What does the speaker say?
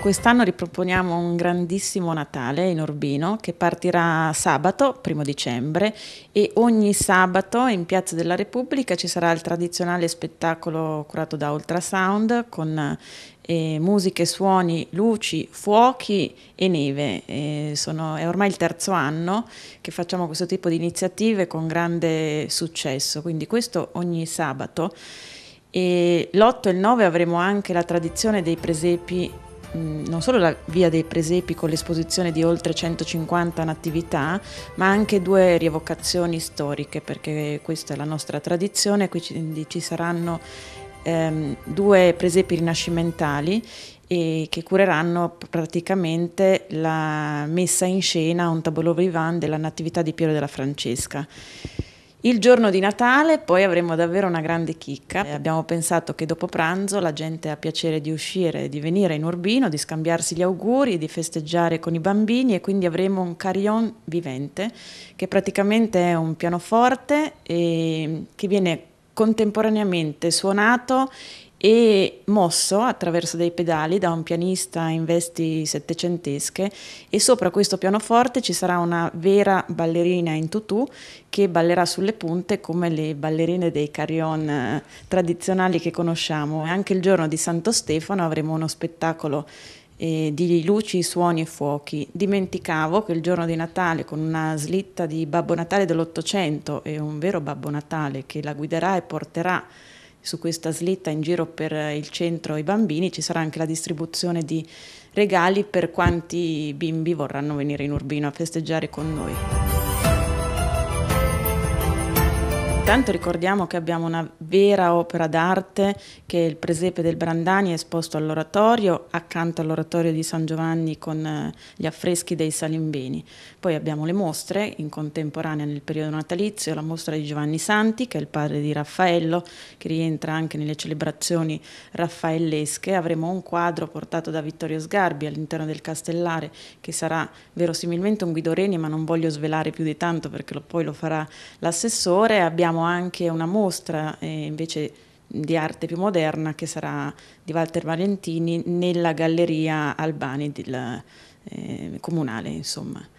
Quest'anno riproponiamo un grandissimo Natale in Urbino che partirà sabato, primo dicembre, e ogni sabato in Piazza della Repubblica ci sarà il tradizionale spettacolo curato da Ultrasound con eh, musiche, suoni, luci, fuochi e neve. E eh, sono, è ormai il terzo anno che facciamo questo tipo di iniziative con grande successo, quindi questo ogni sabato. E l'8 e il 9 avremo anche la tradizione dei presepi Mm, non solo la via dei presepi con l'esposizione di oltre 150 natività, ma anche due rievocazioni storiche, perché questa è la nostra tradizione, quindi ci saranno ehm, due presepi rinascimentali e che cureranno praticamente la messa in scena un tableau vivant della Natività di Piero della Francesca. Il giorno di Natale poi avremo davvero una grande chicca. Abbiamo pensato che dopo pranzo la gente ha piacere di uscire, di venire in Urbino, di scambiarsi gli auguri, di festeggiare con i bambini e quindi avremo un carillon vivente che praticamente è un pianoforte ehm, che viene contemporaneamente suonato e mosso attraverso dei pedali da un pianista in vesti settecentesche e sopra questo pianoforte ci sarà una vera ballerina in tutù che ballerà sulle punte come le ballerine dei carillon eh, tradizionali che conosciamo. Anche il giorno di Santo Stefano avremo uno spettacolo eh, di luci, suoni e fuochi. Dimenticavo che il giorno di Natale, con una slitta di Babbo Natale dell'Ottocento e un vero Babbo Natale che la guiderà e porterà su questa slitta in giro per il centro i bambini, ci sarà anche la distribuzione di regali per quanti bimbi vorranno venire in Urbino a festeggiare con noi. Intanto ricordiamo che abbiamo una vera opera d'arte che è il presepe del Brandani esposto all'oratorio, accanto all'oratorio di San Giovanni con eh, gli affreschi dei Salimbeni. Poi abbiamo le mostre in contemporanea nel periodo natalizio, la mostra di Giovanni Santi che è il padre di Raffaello che rientra anche nelle celebrazioni raffaellesche. Avremo un quadro portato da Vittorio Sgarbi all'interno del Castellare che sarà verosimilmente un Guido Reni ma non voglio svelare più di tanto perché poi lo farà l'assessore. Abbiamo abbiamo anche una mostra eh, invece di arte più moderna che sarà di Walter Valentini nella galleria Albani del, eh, comunale, insomma.